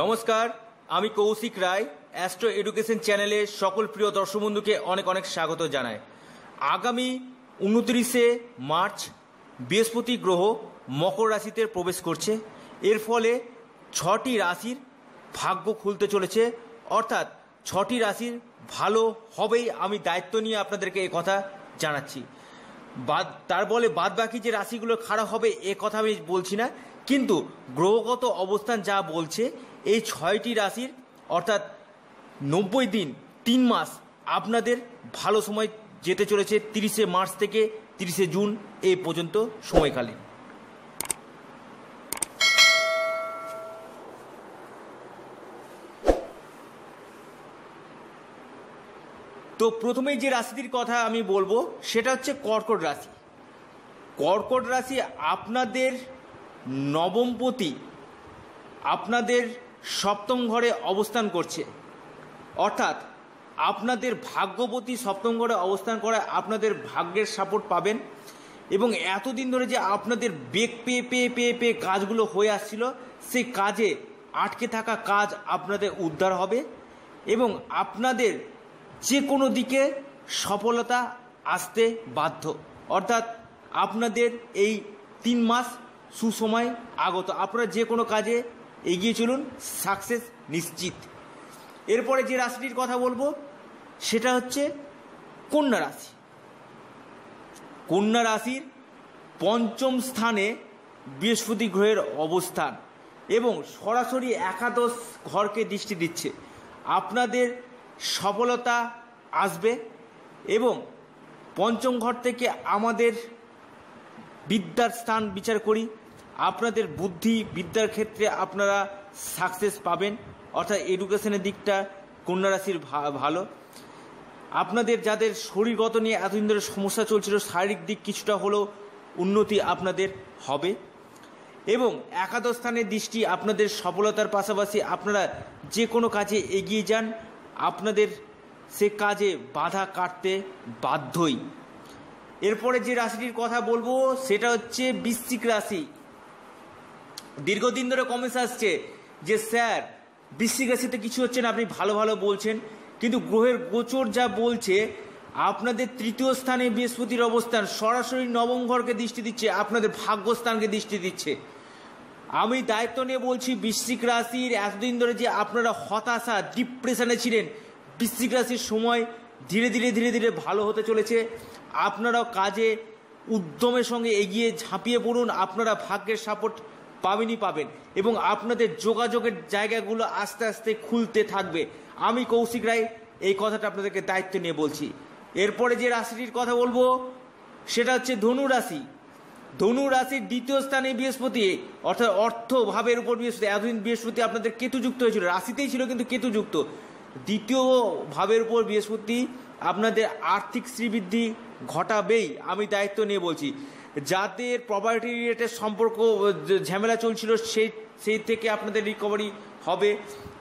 নমস্কার আমি কৌশিক রায় astro education চ্যানেলে সকল প্রিয় দর্শক বন্ধুকে অনেক অনেক স্বাগত জানাই আগামী উনত্রিশে মার্চ বৃহস্পতি গ্রহ মকর রাশিতে প্রবেশ করছে এর ফলে ছটি রাশির ভাগ্য খুলতে চলেছে অর্থাৎ ছটি রাশির ভালো হবেই আমি দায়িত্ব নিয়ে আপনাদেরকে এ কথা জানাচ্ছি বাদ তার বলে বাদ বাকি যে রাশিগুলো খারাপ হবে এ কথা আমি বলছি না কিন্তু গ্রহগত অবস্থান যা বলছে এই ছয়টি রাশির অর্থাৎ নব্বই দিন তিন মাস আপনাদের ভালো সময় যেতে চলেছে তিরিশে মার্চ থেকে তিরিশে জুন এ পর্যন্ত সময়কালে তো প্রথমেই যে রাশিটির কথা আমি বলবো সেটা হচ্ছে কর্কট রাশি কর্কট রাশি আপনাদের নবমপতি আপনাদের সপ্তম ঘরে অবস্থান করছে অর্থাৎ আপনাদের ভাগ্যবতী সপ্তম ঘরে অবস্থান করায় আপনাদের ভাগ্যের সাপোর্ট পাবেন এবং এতদিন ধরে যে আপনাদের বেগ পেয়ে পেয়ে পেয়ে পেয়ে কাজগুলো হয়ে আসছিল সেই কাজে আটকে থাকা কাজ আপনাদের উদ্ধার হবে এবং আপনাদের যে কোনো দিকে সফলতা আসতে বাধ্য অর্থাৎ আপনাদের এই তিন মাস সুসময় আগত আপনারা যে কোনো কাজে এগিয়ে চলুন সাকসেস নিশ্চিত এরপরে যে রাশিটির কথা বলবো সেটা হচ্ছে কন্যা রাশি কন্যা রাশির পঞ্চম স্থানে বৃহস্পতি গ্রহের অবস্থান এবং সরাসরি একাদশ ঘরকে দৃষ্টি দিচ্ছে আপনাদের সফলতা আসবে এবং পঞ্চম ঘর থেকে আমাদের বিদ্যার স্থান বিচার করি আপনাদের বুদ্ধি বিদ্যার ক্ষেত্রে আপনারা সাকসেস পাবেন অর্থাৎ এডুকেশনের দিকটা কন্যা রাশির ভালো আপনাদের যাদের শরীরগত নিয়ে এতদিন ধরে সমস্যা চলছিল শারীরিক দিক কিছুটা হলেও উন্নতি আপনাদের হবে এবং একাদশ স্থানের দৃষ্টি আপনাদের সফলতার পাশাপাশি আপনারা যে কোনো কাজে এগিয়ে যান আপনাদের সে কাজে বাধা কাটতে বাধ্যই এরপরে যে রাশিটির কথা বলবো সেটা হচ্ছে বৃশ্চিক রাশি দীর্ঘদিন ধরে কমেন্টস আসছে যে স্যার বৃষ্টি রাশিতে কিছু হচ্ছে না আপনি ভালো ভালো বলছেন কিন্তু গ্রহের গোচর যা বলছে আপনাদের তৃতীয় স্থানে বৃহস্পতির অবস্থান সরাসরি নবম ঘরকে দৃষ্টি দিচ্ছে আপনাদের ভাগ্যস্থানকে দৃষ্টি দিচ্ছে আমি দায়িত্ব নিয়ে বলছি বৃশ্চিক রাশির এতদিন ধরে যে আপনারা হতাশা ডিপ্রেশনে ছিলেন বৃশ্চিক রাশির সময় ধীরে ধীরে ধীরে ধীরে ভালো হতে চলেছে আপনারাও কাজে উদ্যমের সঙ্গে এগিয়ে ঝাঁপিয়ে পড়ুন আপনারা ভাগ্যের সাপোর্ট পাবেনই পাবেন এবং আপনাদের যোগাযোগের জায়গাগুলো আস্তে আস্তে খুলতে থাকবে আমি কৌশিক রায় এই কথাটা আপনাদেরকে দায়িত্ব নিয়ে বলছি এরপরে যে রাশিটির কথা বলবো সেটা হচ্ছে ধনু রাশি ধনু রাশির দ্বিতীয় স্থানে বৃহস্পতি অর্থাৎ অর্থ ভাবের উপর বৃহস্পতি এতদিন বৃহস্পতি আপনাদের কেতুযুক্ত হয়েছিল রাশিতেই ছিল কিন্তু কেতুযুক্ত দ্বিতীয় ভাবের উপর বৃহস্পতি আপনাদের আর্থিক শ্রীবৃদ্ধি ঘটাবেই আমি দায়িত্ব নিয়ে বলছি যাদের প্রপার্টি রিলেটেড সম্পর্ক ঝামেলা চলছিল সেই সেই থেকে আপনাদের রিকভারি হবে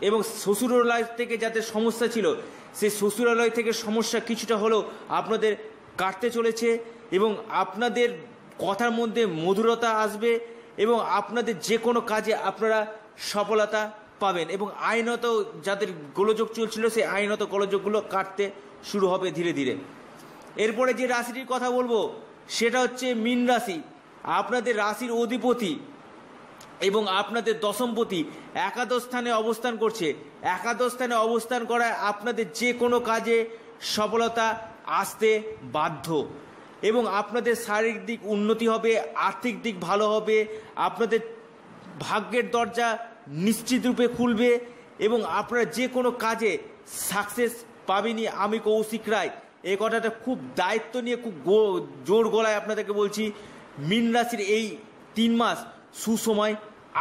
এবং শ্বশুরালয় থেকে যাদের সমস্যা ছিল সেই শ্বশুরালয় থেকে সমস্যা কিছুটা হলেও আপনাদের কাটতে চলেছে এবং আপনাদের কথার মধ্যে মধুরতা আসবে এবং আপনাদের যে কোনো কাজে আপনারা সফলতা পাবেন এবং আইনত যাদের গোলযোগ চলছিল সেই আইনত গোলযোগগুলো কাটতে শুরু হবে ধীরে ধীরে এরপরে যে রাশিটির কথা বলবো সেটা হচ্ছে মীন রাশি আপনাদের রাশির অধিপতি এবং আপনাদের দশমপতি একাদশ স্থানে অবস্থান করছে একাদশ স্থানে অবস্থান করায় আপনাদের যে কোনো কাজে সফলতা আসতে বাধ্য এবং আপনাদের শারীরিক দিক উন্নতি হবে আর্থিক দিক ভালো হবে আপনাদের ভাগ্যের দরজা নিশ্চিত রূপে খুলবে এবং আপনারা যে কোনো কাজে সাকসেস পাবেনি আমি কৌশিক রায় এই কথাটা খুব দায়িত্ব নিয়ে খুব গো জোর গলায় আপনাদেরকে বলছি মিন রাশির এই তিন মাস সুসময়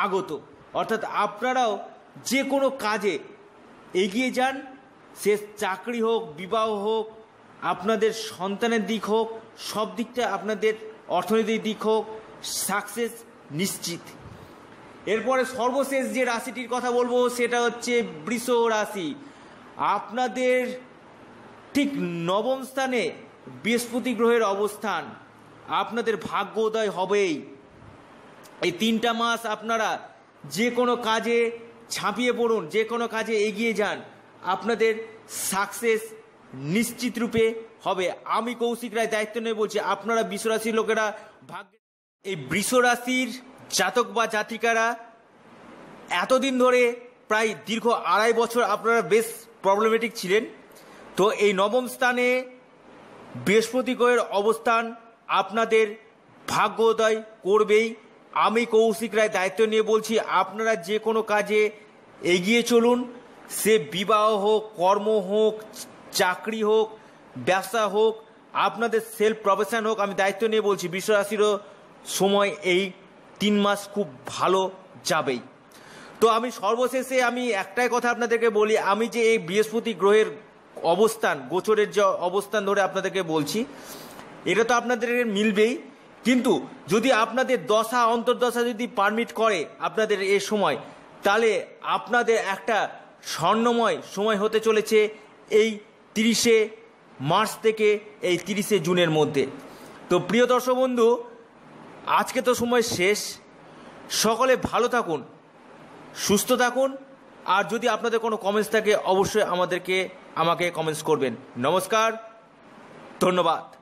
আগত অর্থাৎ আপনারাও যে কোনো কাজে এগিয়ে যান সে চাকরি হোক বিবাহ হোক আপনাদের সন্তানের দিক হোক সব দিকটা আপনাদের অর্থনীতির দিক হোক সাকসেস নিশ্চিত এরপরে সর্বশেষ যে রাশিটির কথা বলবো সেটা হচ্ছে বৃষ রাশি আপনাদের ঠিক নবম স্থানে বৃহস্পতি গ্রহের অবস্থান আপনাদের ভাগ্য উদয় হবেই এই তিনটা মাস আপনারা যে কোনো কাজে ছাপিয়ে পড়ুন যে কোনো কাজে এগিয়ে যান আপনাদের সাকসেস নিশ্চিত রূপে হবে আমি কৌশিক রায় দায়িত্ব নিয়ে বলছি আপনারা বিশ্বরাশির লোকেরা ভাগ্য এই বৃষরাশির জাতক বা জাতিকারা এতদিন ধরে প্রায় দীর্ঘ আড়াই বছর আপনারা বেশ প্রবলেমেটিক ছিলেন তো এই নবম স্থানে বৃহস্পতি গ্রহের অবস্থান আপনাদের ভাগ্যোদয় করবেই আমি কৌশিক রায় দায়িত্ব নিয়ে বলছি আপনারা যে কোনো কাজে এগিয়ে চলুন সে বিবাহ হোক কর্ম হোক চাকরি হোক ব্যবসা হোক আপনাদের সেলফ প্রফেশন হোক আমি দায়িত্ব নিয়ে বলছি বিশ্বরাশিরও সময় এই তিন মাস খুব ভালো যাবেই তো আমি সর্বশেষে আমি একটাই কথা আপনাদেরকে বলি আমি যে এই বৃহস্পতি গ্রহের অবস্থান গোচরের যে অবস্থান ধরে আপনাদেরকে বলছি এটা তো আপনাদের মিলবেই কিন্তু যদি আপনাদের দশা অন্তর্দশা যদি পারমিট করে আপনাদের এ সময় তাহলে আপনাদের একটা স্বর্ণময় সময় হতে চলেছে এই তিরিশে মার্চ থেকে এই তিরিশে জুনের মধ্যে তো প্রিয় দর্শক বন্ধু আজকে তো সময় শেষ সকলে ভালো থাকুন সুস্থ থাকুন আর যদি আপনাদের কোনো কমেন্টস থাকে অবশ্যই আমাদেরকে আমাকে কমেন্টস করবেন নমস্কার ধন্যবাদ